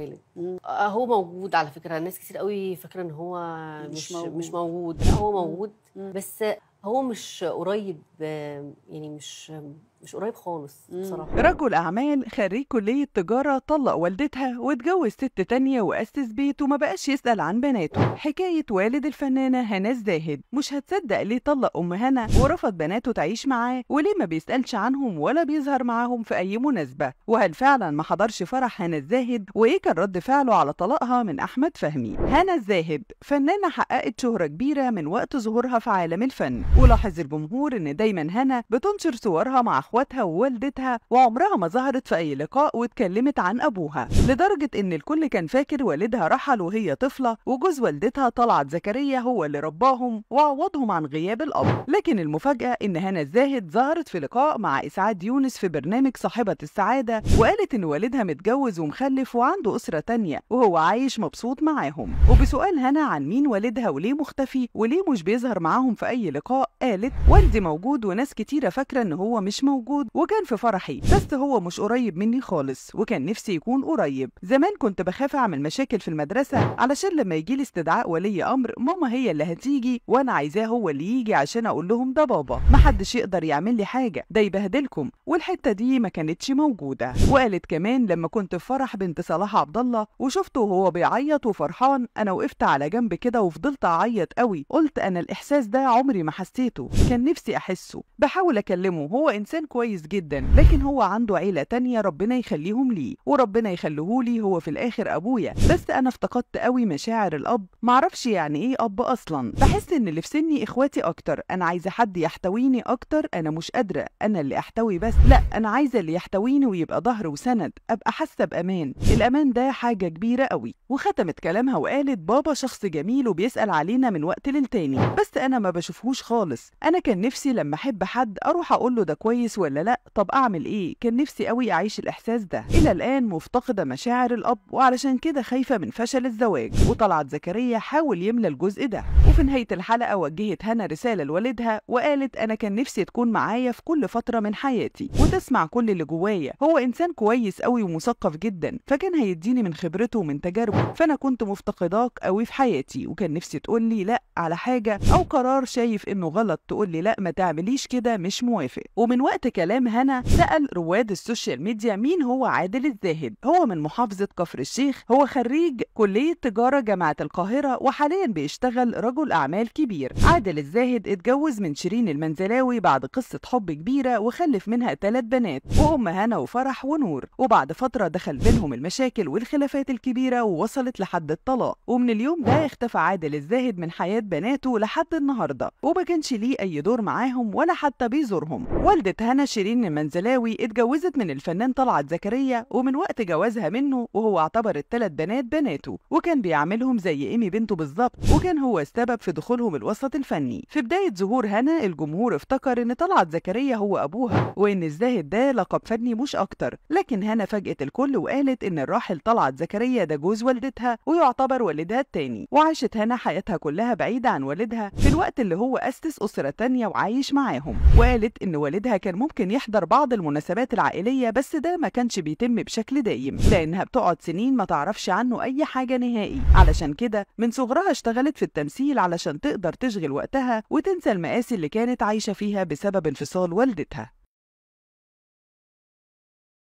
بالي هو موجود على فكره ناس كتير قوي فاكره ان هو مش مش موجود, مش موجود. لا هو موجود مم. بس هو مش قريب يعني مش مش قريب خالص بصراحه رجل اعمال خريج كليه تجاره طلق والدتها واتجوز ست تانية واسس بيت وما بقاش يسال عن بناته حكايه والد الفنانه هنا الزاهد مش هتصدق ليه طلق ام هنا ورفض بناته تعيش معاه وليه ما بيسالش عنهم ولا بيظهر معاهم في اي مناسبه وهل فعلا ما حضرش فرح هنا الزاهد وايه كان رد فعله على طلاقها من احمد فهمي هنا الزاهد فنانه حققت شهره كبيره من وقت ظهورها في عالم الفن ولاحظ الجمهور ان دايما هنا بتنشر صورها مع اخواتها ووالدتها وعمرها ما ظهرت في اي لقاء واتكلمت عن ابوها لدرجه ان الكل كان فاكر والدها رحل وهي طفله وجوز والدتها طلعت زكريا هو اللي رباهم وعوضهم عن غياب الاب لكن المفاجاه ان هنا الزاهد ظهرت في لقاء مع اسعاد يونس في برنامج صاحبه السعاده وقالت ان والدها متجوز ومخلف وعنده اسره تانية وهو عايش مبسوط معاهم وبسؤال هنا عن مين والدها وليه مختفي وليه مش بيظهر معاهم في اي لقاء قالت والدي موجود وناس كتيره فاكره ان هو مش موجود موجود وكان في فرحي بس هو مش قريب مني خالص وكان نفسي يكون قريب زمان كنت بخاف اعمل مشاكل في المدرسه علشان لما يجي لي استدعاء ولي امر ماما هي اللي هتيجي وانا عايزاه هو اللي يجي عشان اقول لهم ده بابا محدش يقدر يعمل لي حاجه ده يبهدلكم والحته دي ما كانتش موجوده وقالت كمان لما كنت في فرح بنت صلاح عبد الله وشفته وهو بيعيط وفرحان انا وقفت على جنب كده وفضلت اعيط قوي قلت انا الاحساس ده عمري ما حسيته كان نفسي احسه بحاول اكلمه هو انسان كويس جدا لكن هو عنده عيلة تانية ربنا يخليهم ليه وربنا يخليه لي هو في الآخر أبويا بس أنا افتقدت قوي مشاعر الأب معرفش يعني إيه أب أصلا بحس إن اللي في سني إخواتي أكتر أنا عايزة حد يحتويني أكتر أنا مش قادرة أنا اللي أحتوي بس لا أنا عايزة اللي يحتويني ويبقى ظهر وسند أبقى حاسة بأمان الأمان ده حاجة كبيرة قوي وختمت كلامها وقالت بابا شخص جميل وبيسأل علينا من وقت للتاني بس أنا ما بشوفهوش خالص أنا كان نفسي لما أحب حد أروح أقول له ده كويس ولا لا طب اعمل ايه كان نفسي قوي اعيش الاحساس ده الى الان مفتقده مشاعر الاب وعلشان كده خايفه من فشل الزواج وطلعت زكريا حاول يملى الجزء ده وفي نهاية الحلقة وجهت هنا رسالة لوالدها وقالت أنا كان نفسي تكون معايا في كل فترة من حياتي وتسمع كل اللي جوايا هو إنسان كويس قوي ومثقف جدا فكان هيديني من خبرته ومن تجاربه فأنا كنت مفتقداك قوي في حياتي وكان نفسي تقول لي لا على حاجة أو قرار شايف إنه غلط تقول لي لا ما تعمليش كده مش موافق ومن وقت كلام هنا سأل رواد السوشيال ميديا مين هو عادل الزاهد هو من محافظة كفر الشيخ هو خريج كلية تجارة جامعة القاهرة وحاليا بيشتغل رجل رجل أعمال كبير عادل الزاهد اتجوز من شيرين المنزلاوي بعد قصة حب كبيرة وخلف منها ثلاث بنات وهم هنا وفرح ونور وبعد فترة دخل بينهم المشاكل والخلافات الكبيرة ووصلت لحد الطلاق ومن اليوم ده اختفى عادل الزاهد من حياة بناته لحد النهاردة وما كانش ليه أي دور معاهم ولا حتى بيزورهم والدة هنا شيرين المنزلاوي اتجوزت من الفنان طلعت زكريا ومن وقت جوازها منه وهو اعتبر الثلاث بنات بناته وكان بيعملهم زي إيمي بنته بالظبط وكان هو استبعد السبب في دخولهم الوسط الفني في بداية ظهور هنا الجمهور افتكر ان طلعت زكريا هو ابوها وان الزاهد ده لقب فني مش اكتر لكن هنا فاجأت الكل وقالت ان الراحل طلعت زكريا ده جوز والدتها ويعتبر والدها التاني وعاشت هنا حياتها كلها بعيدة عن والدها في الوقت اللي هو أسس أسرة تانية وعايش معاهم وقالت إن والدها كان ممكن يحضر بعض المناسبات العائلية بس ده ما كانش بيتم بشكل دايم لأنها بتقعد سنين ما تعرفش عنه أي حاجة نهائي علشان كده من صغرها اشتغلت في التمثيل علشان تقدر تشغل وقتها وتنسى المآسي اللي كانت عايشة فيها بسبب انفصال والدتها